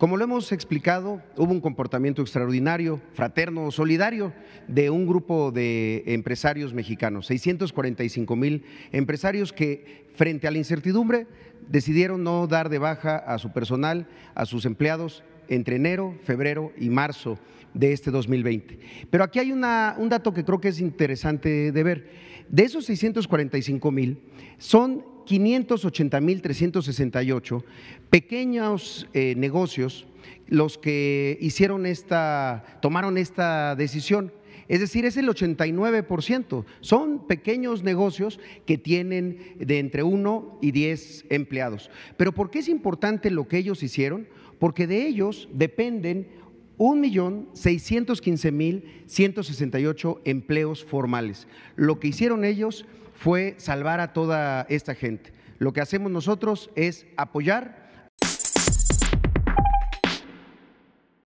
Como lo hemos explicado, hubo un comportamiento extraordinario, fraterno, solidario de un grupo de empresarios mexicanos, 645 mil empresarios que frente a la incertidumbre decidieron no dar de baja a su personal, a sus empleados entre enero, febrero y marzo de este 2020. Pero aquí hay un dato que creo que es interesante de ver. De esos 645 mil, son 580.368 pequeños eh, negocios los que hicieron esta, tomaron esta decisión. Es decir, es el 89%. Son pequeños negocios que tienen de entre 1 y 10 empleados. Pero ¿por qué es importante lo que ellos hicieron? Porque de ellos dependen 1.615.168 empleos formales. Lo que hicieron ellos fue salvar a toda esta gente. Lo que hacemos nosotros es apoyar